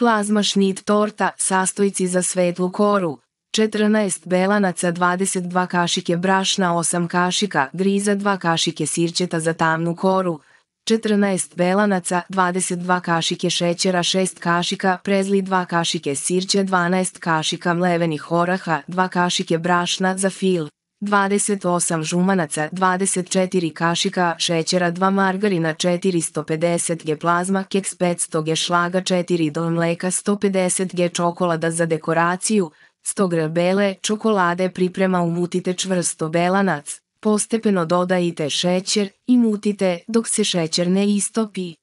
Plazma šnit torta, sastojci za svetlu koru, 14 belanaca, 22 kašike brašna, 8 kašika, griza 2 kašike sirćeta za tamnu koru, 14 belanaca, 22 kašike šećera, 6 kašika prezli, 2 kašike sirće, 12 kašika mlevenih oraha, 2 kašike brašna za fil, 28 žumanaca, 24 kašika šećera, 2 margarina, 450 g plazma, keks 500 g šlaga, 4 do mleka, 150 g čokolada za dekoraciju, 100 g bele čokolade priprema umutite čvrsto belanac, postepeno dodajte šećer i mutite dok se šećer ne istopi.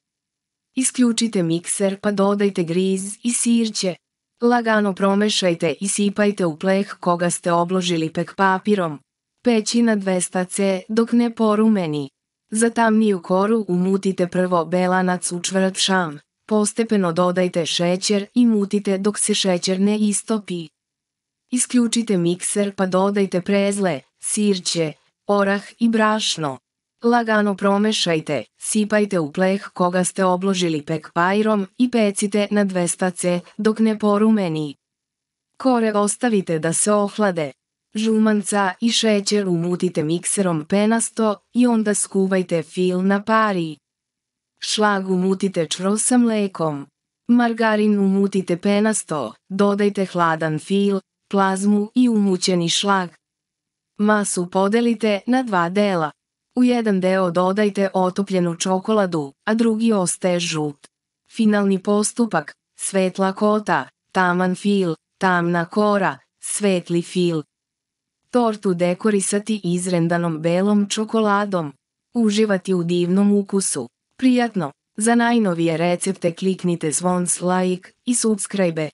Isključite mikser pa dodajte griz i sirće. Lagano promešajte i sipajte u pleh koga ste obložili pek papirom peći na 200 C dok ne porumeni. Za tamniju koru umutite prvo belanac u čvrt šam. Postepeno dodajte šećer i mutite dok se šećer ne istopi. Isključite mikser pa dodajte prezle, sirće, orah i brašno. Lagano promešajte, sipajte u pleh koga ste obložili pek pajrom i pecite na 200 C dok ne porumeni. Kore ostavite da se ohlade žumanca i šećer umutite mikserom penasto i onda skuvajte fil na pari. Šlag umutite čro sa mlekom. Margarin umutite penasto, dodajte hladan fil, plazmu i umućeni šlag. Masu podelite na dva dela. U jedan deo dodajte otopljenu čokoladu, a drugi ostaje žut. Finalni postupak, svetla kota, taman fil, tamna kora, svetli fil, tortu dekorisati izrendanom belom čokoladom. Uživati u divnom ukusu. Prijatno! Za najnovije recepte kliknite zvon like i subscribe.